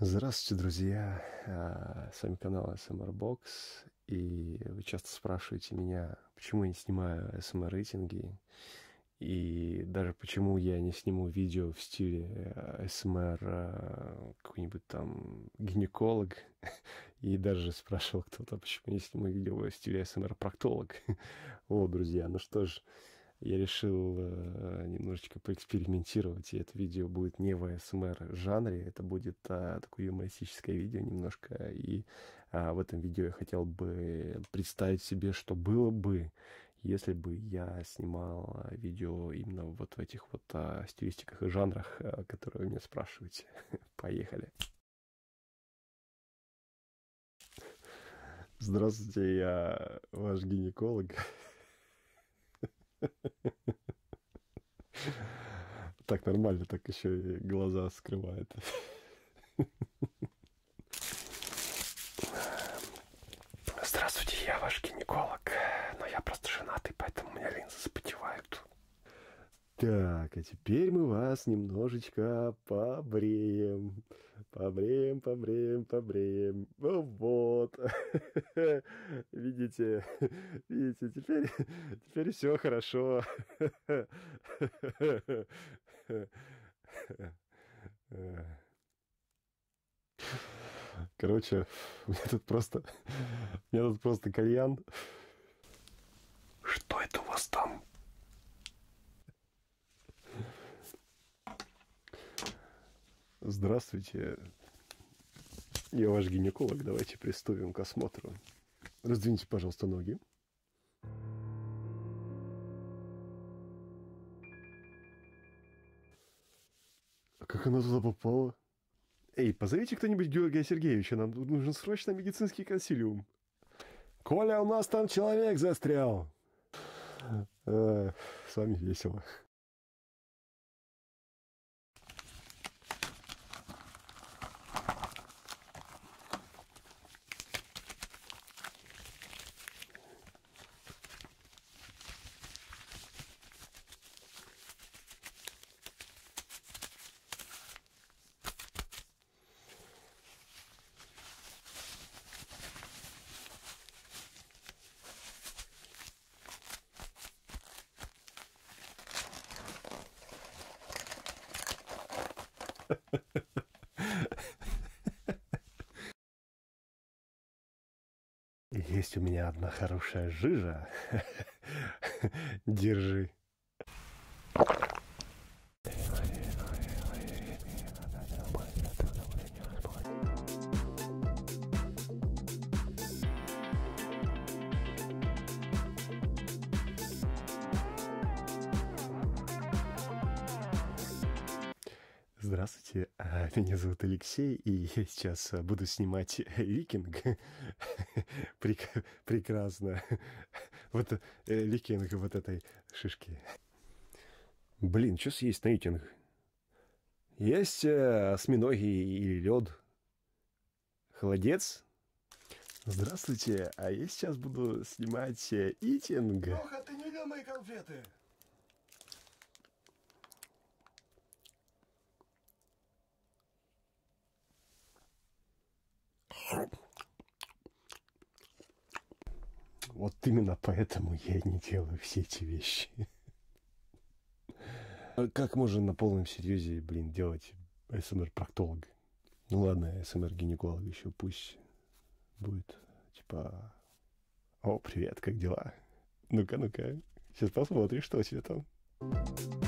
Здравствуйте, друзья! А, с вами канал SMR Box, и вы часто спрашиваете меня, почему я не снимаю SMR рейтинги, и даже почему я не сниму видео в стиле SMR э, э, какой-нибудь там гинеколог, и даже спрашивал кто-то, почему я не сниму видео в стиле SMR проктолог. О, друзья, ну что ж, я решил э, немножечко поэкспериментировать, и это видео будет не в АСМР жанре, это будет а, такое юмористическое видео немножко, и а, в этом видео я хотел бы представить себе, что было бы, если бы я снимал а, видео именно вот в этих вот а, стилистиках и жанрах, а, которые вы меня спрашиваете. Поехали. Здравствуйте, я ваш гинеколог. Так нормально, так еще и глаза скрывает. Здравствуйте, я ваш гинеколог. Так, а теперь мы вас немножечко побреем. Побреем, побреем, побреем. Ну вот. Видите, видите, теперь, теперь все хорошо. Короче, у меня тут просто... У меня тут просто кальян. Что это у вас там? Здравствуйте. Я ваш гинеколог. Давайте приступим к осмотру. Раздвиньте, пожалуйста, ноги. А как она туда попала? Эй, позовите кто-нибудь Георгия Сергеевича. Нам нужен срочно медицинский консилиум. Коля, у нас там человек застрял. Э, с вами весело. Есть у меня одна хорошая жижа. Держи. Здравствуйте, а, меня зовут Алексей, и я сейчас а, буду снимать э, викинг. Прек- прекрасно. Вот э, викинг вот этой шишки. Блин, что съесть на викинг? Есть э, осьминоги или лед? Холодец? Здравствуйте, а я сейчас буду снимать э, итинг. Леха, ты не ломай конфеты! Вот именно поэтому я не делаю все эти вещи. Как можно на полном серьезе, блин, делать СМР-проктолога? Ну ладно, СМР-гинеколог еще пусть будет. Типа, о, привет, как дела? Ну-ка, ну-ка, сейчас посмотри, что у тебя там.